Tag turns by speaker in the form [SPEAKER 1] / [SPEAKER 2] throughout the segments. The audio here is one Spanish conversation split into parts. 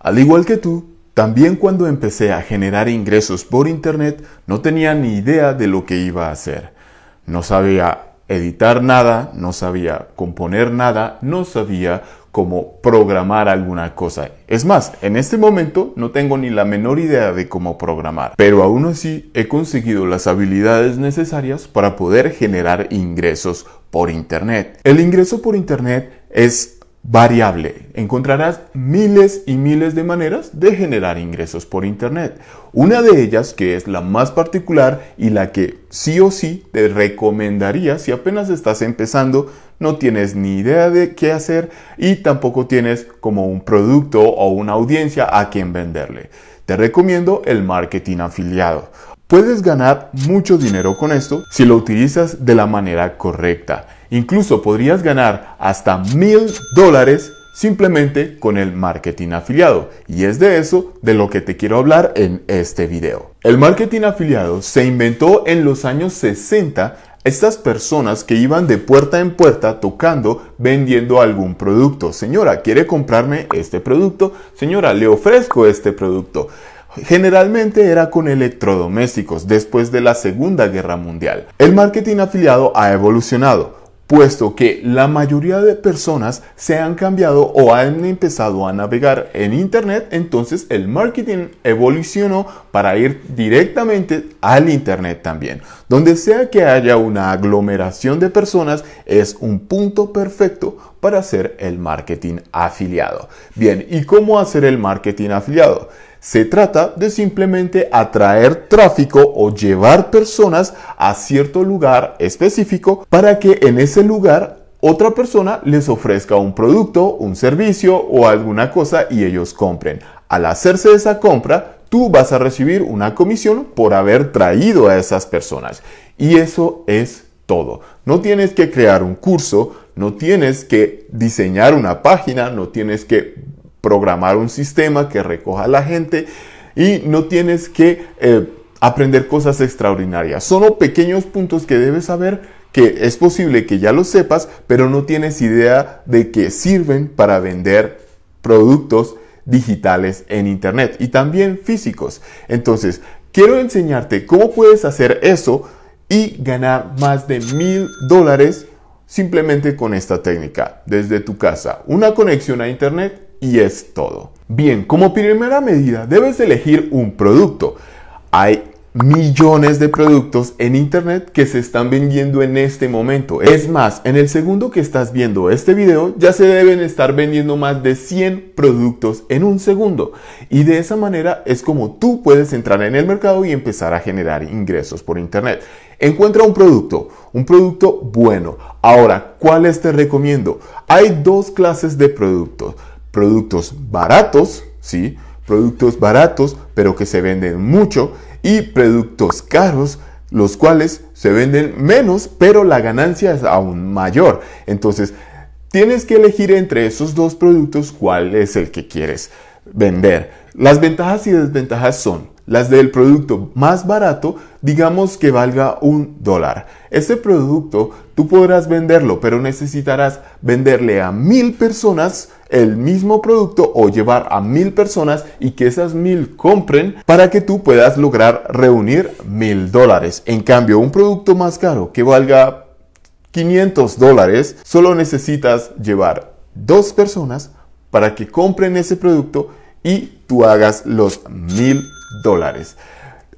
[SPEAKER 1] Al igual que tú, también cuando empecé a generar ingresos por Internet no tenía ni idea de lo que iba a hacer. No sabía editar nada, no sabía componer nada, no sabía cómo programar alguna cosa. Es más, en este momento no tengo ni la menor idea de cómo programar, pero aún así he conseguido las habilidades necesarias para poder generar ingresos por Internet. El ingreso por Internet es variable. Encontrarás miles y miles de maneras de generar ingresos por Internet. Una de ellas, que es la más particular y la que sí o sí te recomendaría si apenas estás empezando, no tienes ni idea de qué hacer y tampoco tienes como un producto o una audiencia a quien venderle. Te recomiendo el marketing afiliado. Puedes ganar mucho dinero con esto si lo utilizas de la manera correcta. Incluso podrías ganar hasta mil dólares simplemente con el marketing afiliado. Y es de eso de lo que te quiero hablar en este video. El marketing afiliado se inventó en los años 60 estas personas que iban de puerta en puerta tocando, vendiendo algún producto. Señora, ¿quiere comprarme este producto? Señora, le ofrezco este producto. Generalmente era con electrodomésticos después de la Segunda Guerra Mundial. El marketing afiliado ha evolucionado puesto que la mayoría de personas se han cambiado o han empezado a navegar en Internet, entonces el marketing evolucionó para ir directamente al Internet también. Donde sea que haya una aglomeración de personas es un punto perfecto para hacer el marketing afiliado. Bien, ¿y cómo hacer el marketing afiliado? Se trata de simplemente atraer tráfico o llevar personas a cierto lugar específico para que en ese lugar otra persona les ofrezca un producto, un servicio o alguna cosa y ellos compren. Al hacerse esa compra, tú vas a recibir una comisión por haber traído a esas personas. Y eso es todo. No tienes que crear un curso, no tienes que diseñar una página, no tienes que programar un sistema que recoja a la gente y no tienes que eh, aprender cosas extraordinarias. Son pequeños puntos que debes saber que es posible que ya lo sepas, pero no tienes idea de que sirven para vender productos digitales en Internet y también físicos. Entonces, quiero enseñarte cómo puedes hacer eso y ganar más de mil dólares simplemente con esta técnica, desde tu casa, una conexión a Internet y es todo. Bien, como primera medida debes elegir un producto. Hay millones de productos en Internet que se están vendiendo en este momento. Es más, en el segundo que estás viendo este video ya se deben estar vendiendo más de 100 productos en un segundo. Y de esa manera es como tú puedes entrar en el mercado y empezar a generar ingresos por Internet. Encuentra un producto, un producto bueno. Ahora, ¿cuáles te recomiendo? Hay dos clases de productos. Productos baratos, ¿sí? Productos baratos, pero que se venden mucho y productos caros los cuales se venden menos, pero la ganancia es aún mayor. Entonces, tienes que elegir entre esos dos productos cuál es el que quieres vender. Las ventajas y desventajas son las del producto más barato, digamos que valga un dólar. Ese producto tú podrás venderlo, pero necesitarás venderle a mil personas el mismo producto o llevar a mil personas y que esas mil compren para que tú puedas lograr reunir mil dólares. En cambio, un producto más caro que valga 500 dólares, solo necesitas llevar dos personas para que compren ese producto y tú hagas los mil dólares.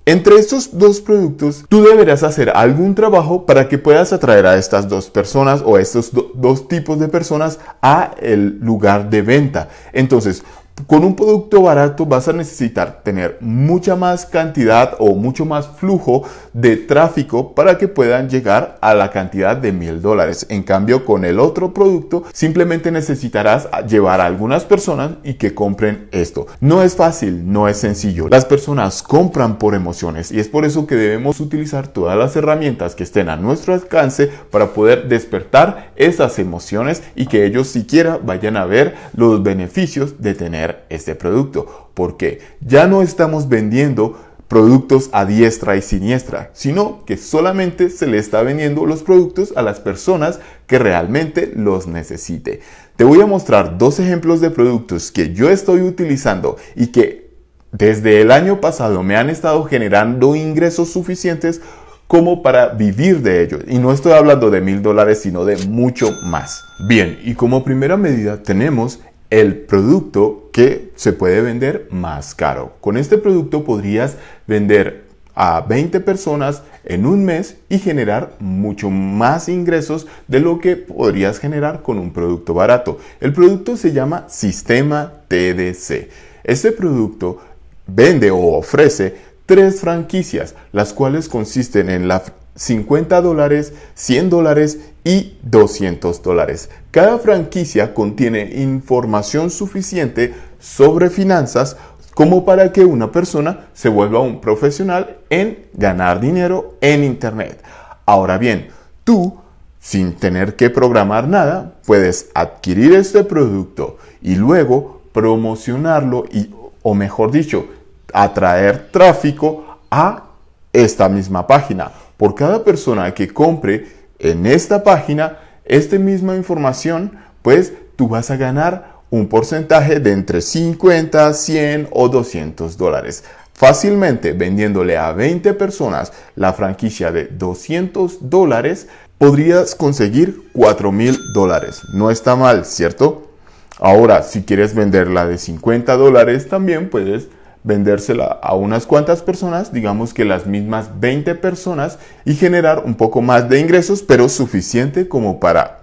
[SPEAKER 1] Entre estos dos productos, tú deberás hacer algún trabajo para que puedas atraer a estas dos personas o estos dos tipos de personas a el lugar de venta. Entonces, con un producto barato vas a necesitar tener mucha más cantidad o mucho más flujo de tráfico para que puedan llegar a la cantidad de mil dólares. En cambio, con el otro producto simplemente necesitarás llevar a algunas personas y que compren esto. No es fácil, no es sencillo. Las personas compran por emociones y es por eso que debemos utilizar todas las herramientas que estén a nuestro alcance para poder despertar esas emociones y que ellos siquiera vayan a ver los beneficios de tener este producto. Porque ya no estamos vendiendo productos a diestra y siniestra, sino que solamente se le está vendiendo los productos a las personas que realmente los necesite. Te voy a mostrar dos ejemplos de productos que yo estoy utilizando y que desde el año pasado me han estado generando ingresos suficientes como para vivir de ellos. Y no estoy hablando de mil dólares, sino de mucho más. Bien, y como primera medida tenemos el producto que se puede vender más caro. Con este producto podrías vender a 20 personas en un mes y generar mucho más ingresos de lo que podrías generar con un producto barato. El producto se llama Sistema TDC. Este producto vende o ofrece tres franquicias, las cuales consisten en la 50 dólares, 100 dólares y 200 dólares. Cada franquicia contiene información suficiente sobre finanzas como para que una persona se vuelva un profesional en ganar dinero en Internet. Ahora bien, tú, sin tener que programar nada, puedes adquirir este producto y luego promocionarlo y, o mejor dicho, atraer tráfico a esta misma página por cada persona que compre en esta página esta misma información, pues tú vas a ganar un porcentaje de entre 50, 100 o 200 dólares. Fácilmente vendiéndole a 20 personas la franquicia de 200 dólares, podrías conseguir 4 mil dólares. No está mal, ¿cierto? Ahora, si quieres vender la de 50 dólares, también puedes vendérsela a unas cuantas personas, digamos que las mismas 20 personas, y generar un poco más de ingresos, pero suficiente como para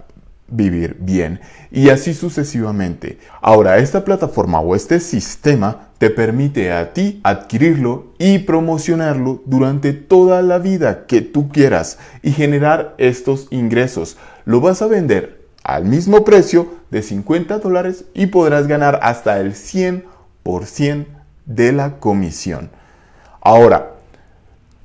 [SPEAKER 1] vivir bien y así sucesivamente. Ahora, esta plataforma o este sistema te permite a ti adquirirlo y promocionarlo durante toda la vida que tú quieras y generar estos ingresos. Lo vas a vender al mismo precio de 50 dólares y podrás ganar hasta el 100% de la comisión. Ahora,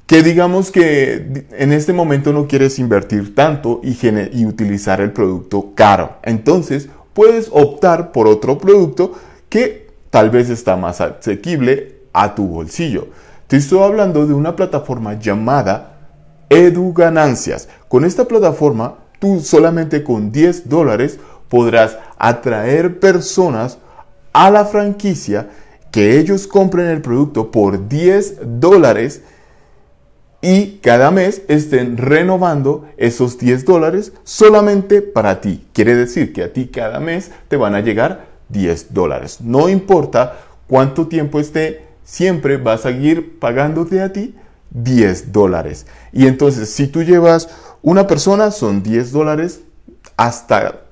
[SPEAKER 1] que digamos que en este momento no quieres invertir tanto y, y, utilizar el producto caro. Entonces puedes optar por otro producto que tal vez está más asequible a tu bolsillo. Te estoy hablando de una plataforma llamada EduGanancias. Con esta plataforma, tú solamente con 10 dólares podrás atraer personas a la franquicia que ellos compren el producto por 10 dólares y cada mes estén renovando esos 10 dólares solamente para ti. Quiere decir que a ti cada mes te van a llegar 10 dólares. No importa cuánto tiempo esté, siempre vas a seguir pagándote a ti 10 dólares. Y entonces si tú llevas una persona, son 10 dólares hasta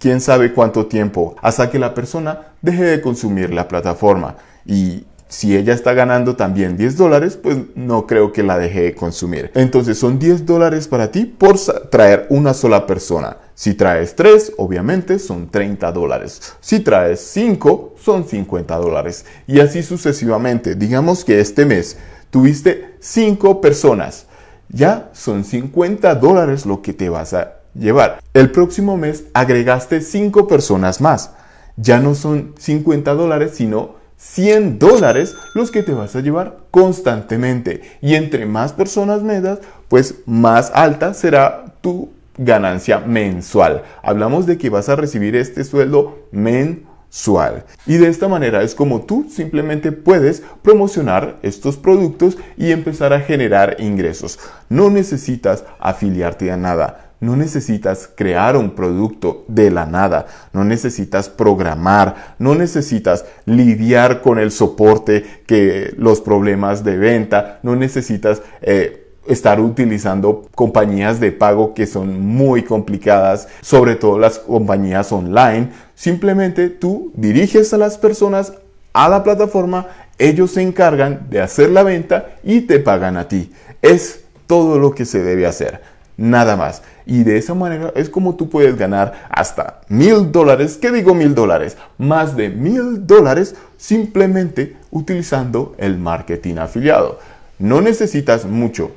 [SPEAKER 1] quién sabe cuánto tiempo, hasta que la persona deje de consumir la plataforma. Y si ella está ganando también 10 dólares, pues no creo que la deje de consumir. Entonces son 10 dólares para ti por traer una sola persona. Si traes 3, obviamente son 30 dólares. Si traes 5, son 50 dólares. Y así sucesivamente. Digamos que este mes tuviste 5 personas. Ya son 50 dólares lo que te vas a llevar. El próximo mes agregaste 5 personas más. Ya no son 50 dólares, sino 100 dólares los que te vas a llevar constantemente. Y entre más personas metas, pues más alta será tu ganancia mensual. Hablamos de que vas a recibir este sueldo mensual. Y de esta manera es como tú simplemente puedes promocionar estos productos y empezar a generar ingresos. No necesitas afiliarte a nada no necesitas crear un producto de la nada, no necesitas programar, no necesitas lidiar con el soporte que los problemas de venta, no necesitas eh, estar utilizando compañías de pago que son muy complicadas, sobre todo las compañías online. Simplemente tú diriges a las personas a la plataforma, ellos se encargan de hacer la venta y te pagan a ti. Es todo lo que se debe hacer nada más. Y de esa manera es como tú puedes ganar hasta mil dólares, ¿qué digo mil dólares? Más de mil dólares simplemente utilizando el marketing afiliado. No necesitas mucho,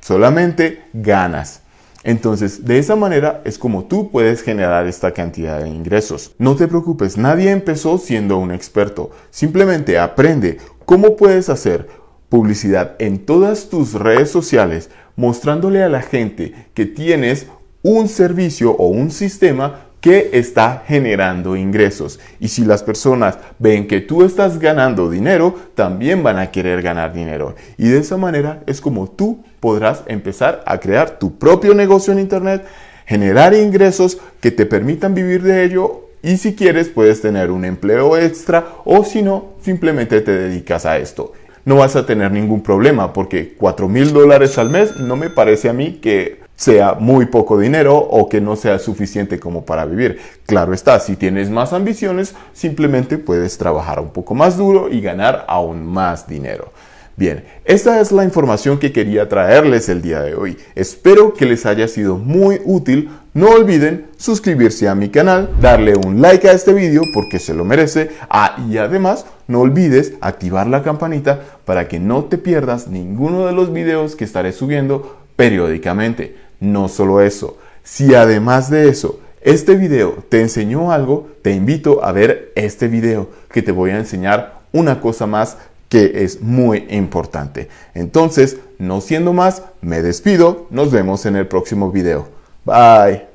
[SPEAKER 1] solamente ganas. Entonces, de esa manera es como tú puedes generar esta cantidad de ingresos. No te preocupes, nadie empezó siendo un experto. Simplemente aprende cómo puedes hacer publicidad en todas tus redes sociales mostrándole a la gente que tienes un servicio o un sistema que está generando ingresos. Y si las personas ven que tú estás ganando dinero, también van a querer ganar dinero. Y de esa manera es como tú podrás empezar a crear tu propio negocio en Internet, generar ingresos que te permitan vivir de ello y si quieres puedes tener un empleo extra o si no, simplemente te dedicas a esto no vas a tener ningún problema porque 4 mil dólares al mes no me parece a mí que sea muy poco dinero o que no sea suficiente como para vivir. Claro está, si tienes más ambiciones, simplemente puedes trabajar un poco más duro y ganar aún más dinero. Bien, esta es la información que quería traerles el día de hoy. Espero que les haya sido muy útil. No olviden suscribirse a mi canal, darle un like a este video porque se lo merece. Ah, y además no olvides activar la campanita para que no te pierdas ninguno de los videos que estaré subiendo periódicamente. No solo eso, si además de eso este video te enseñó algo, te invito a ver este video que te voy a enseñar una cosa más que es muy importante. Entonces, no siendo más, me despido. Nos vemos en el próximo video. Bye.